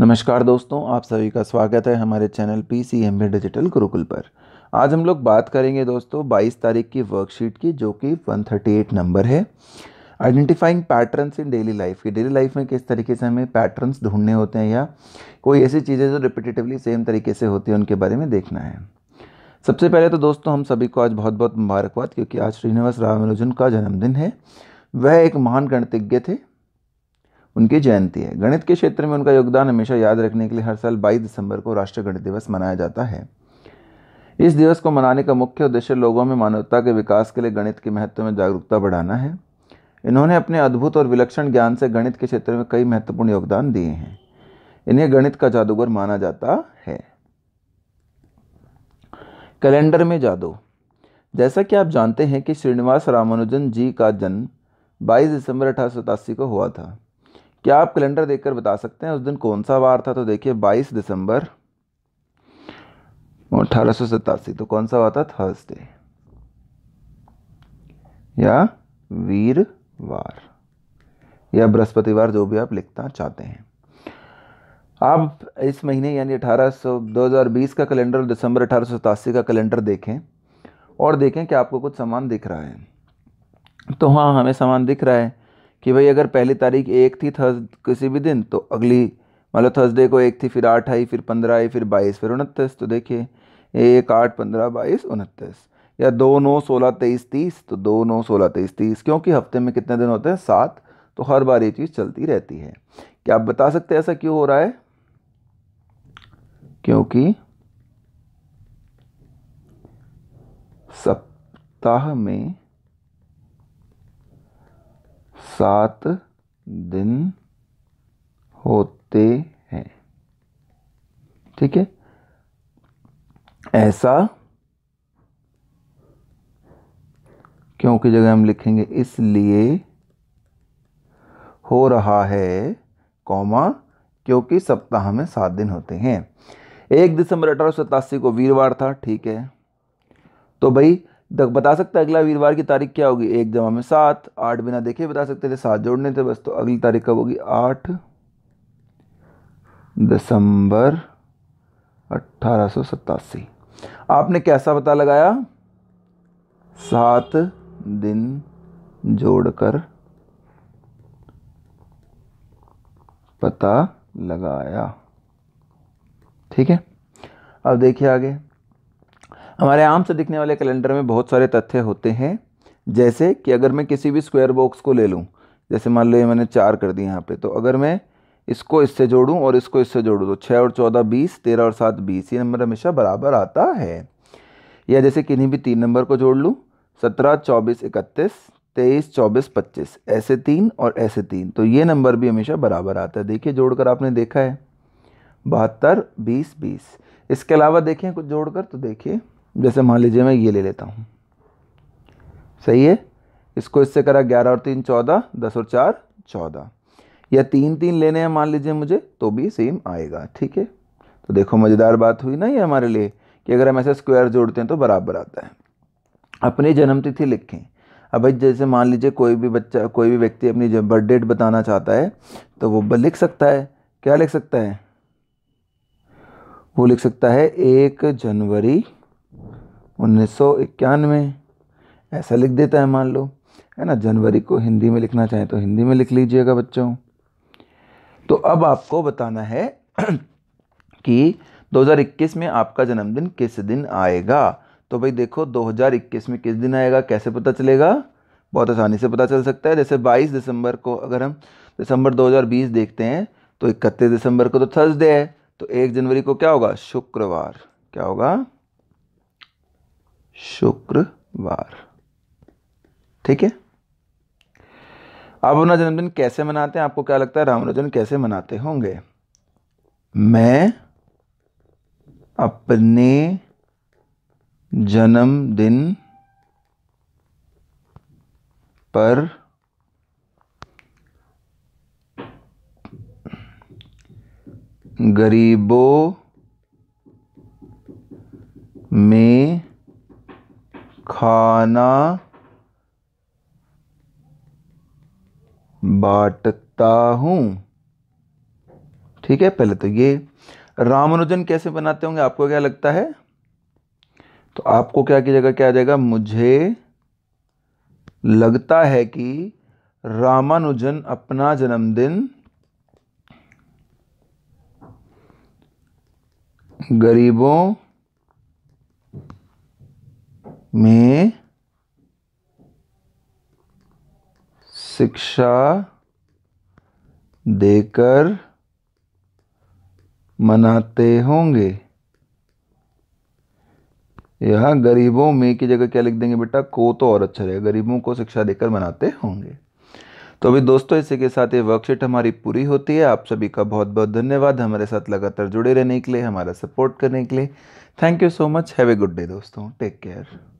नमस्कार दोस्तों आप सभी का स्वागत है हमारे channel P C M digital Gurukul पर आज हम लोग बात करेंगे दोस्तों 22 तारीख की वर्कशीट की जो कि 138 नंबर है identifying patterns in daily life की डेली लाइफ में किस तरीके से हमें पैटर्न्स ढूंढने होते हैं या कोई ऐसी चीज़ें जो रिपीटेटिवली सेम तरीके से होती है उनके बारे में देखना है सबसे पहले तो दोस्तों हम सभी को आज बहुत बहुत मुबारकबाद क्योंकि आज श्रीनिवास रामानुजन का जन्मदिन है वह एक महान गणितज्ञ थे उनकी जयंती है गणित के क्षेत्र में उनका योगदान हमेशा याद रखने के लिए हर साल 22 दिसंबर को राष्ट्रीय गणित दिवस मनाया जाता है इस दिवस को मनाने का मुख्य उद्देश्य लोगों में मानवता के विकास के लिए गणित के महत्व में जागरूकता बढ़ाना है इन्होंने अपने अद्भुत और विलक्षण ज्ञान से गणित के क्षेत्र में कई महत्वपूर्ण योगदान दिए हैं इन्हें गणित का जादूगर माना जाता है कैलेंडर में जादू जैसा कि आप जानते हैं कि श्रीनिवास रामानुजन जी का जन्म 22 दिसंबर अठारह को हुआ था क्या आप कैलेंडर देखकर बता सकते हैं उस दिन कौन सा वार था तो देखिए बाईस दिसंबर अठारह तो कौन सा वार था थर्सडे या वीरवार या बृहस्पतिवार जो भी आप लिखना चाहते हैं आप इस महीने यानी 1800 2020 का कैलेंडर दिसंबर अठारह का कैलेंडर देखें और देखें कि आपको कुछ सामान दिख रहा है तो हाँ हमें सामान दिख रहा है कि भाई अगर पहली तारीख एक थी थर्स किसी भी दिन तो अगली मतलब थर्सडे को एक थी फिर आठ आई फिर पंद्रह आई फिर बाईस फिर उनतीस तो देखिए एक आठ पंद्रह बाईस उनतीस या दो नौ सोलह तेईस तीस तो दो नौ सोलह तेईस तीस क्योंकि हफ्ते में कितने दिन होते हैं सात तो हर बार ये चीज़ चलती रहती है क्या आप बता सकते हैं ऐसा क्यों हो रहा है क्योंकि सप्ताह में सात दिन होते हैं ठीक है ऐसा क्यों की जगह हम लिखेंगे इसलिए हो रहा है कौमा क्योंकि सप्ताह में सात दिन होते हैं एक दिसंबर अठारह को वीरवार था ठीक है तो भाई बता सकते अगला वीरवार की तारीख क्या होगी एक जमा में सात आठ बिना देखे बता सकते थे सात जोड़ने थे बस तो अगली तारीख कब होगी आठ दिसंबर अट्ठारह आपने कैसा पता लगाया सात दिन जोड़कर पता लगाया ठीक है अब देखिए आगे हमारे आम से दिखने वाले कैलेंडर में बहुत सारे तथ्य होते हैं जैसे कि अगर मैं किसी भी स्क्वायर बॉक्स को ले लूँ जैसे मान लो ये मैंने चार कर दिए यहाँ पे तो अगर मैं इसको इससे जोड़ूं और इसको इससे जोड़ूं तो छः और चौदह बीस तेरह और सात बीस ये नंबर हमेशा बराबर आता है या जैसे किन्हीं भी तीन नंबर को जोड़ लूँ सत्रह चौबीस इकतीस तेईस चौबीस पच्चीस ऐसे तीन और ऐसे तीन तो ये नंबर भी हमेशा बराबर आता है देखिए जोड़कर आपने देखा है बहत्तर बीस बीस इसके अलावा देखें कुछ जोड़कर तो देखिए जैसे मान लीजिए मैं ये ले लेता हूँ सही है इसको इससे करा ग्यारह और तीन चौदह दस और चार चौदह या तीन तीन लेने हैं मान लीजिए मुझे तो भी सेम आएगा ठीक है तो देखो मज़ेदार बात हुई ना ये हमारे लिए कि अगर हम ऐसे स्क्वायर जोड़ते हैं तो बराबर आता है अपनी जन्मतिथि लिखें अब भाई जैसे मान लीजिए कोई भी बच्चा कोई भी व्यक्ति अपनी जो बर्थ डेट बताना चाहता है तो वो लिख सकता है क्या लिख सकता है वो लिख सकता है एक जनवरी उन्नीस सौ इक्यानवे ऐसा लिख देता है मान लो है ना जनवरी को हिंदी में लिखना चाहें तो हिंदी में लिख लीजिएगा बच्चों तो अब आपको बताना है कि 2021 में आपका जन्मदिन किस दिन आएगा तो भाई देखो 2021 में किस दिन आएगा कैसे पता चलेगा बहुत आसानी से पता चल सकता है जैसे 22 दिसंबर को अगर हम दिसंबर 2020 देखते हैं तो इकतीस दिसंबर को तो थर्सडे है तो एक जनवरी को क्या होगा शुक्रवार क्या होगा शुक्रवार ठीक है आप अपना जन्मदिन कैसे मनाते हैं आपको क्या लगता है रामानुजन कैसे मनाते होंगे मैं अपने जन्मदिन पर गरीबों में खाना बांटता हूं ठीक है पहले तो ये रामानुजन कैसे बनाते होंगे आपको क्या लगता है तो आपको क्या की जगह क्या आ जाएगा मुझे लगता है कि रामानुजन अपना जन्मदिन गरीबों में शिक्षा देकर मनाते होंगे यहाँ गरीबों में की जगह क्या लिख देंगे बेटा को तो और अच्छा रहेगा गरीबों को शिक्षा देकर मनाते होंगे तो अभी दोस्तों इसी के साथ ये वर्कशीट हमारी पूरी होती है आप सभी का बहुत बहुत धन्यवाद हमारे साथ लगातार जुड़े रहने के लिए हमारा सपोर्ट करने के लिए thank you so much have a good day दोस्तों टेक केयर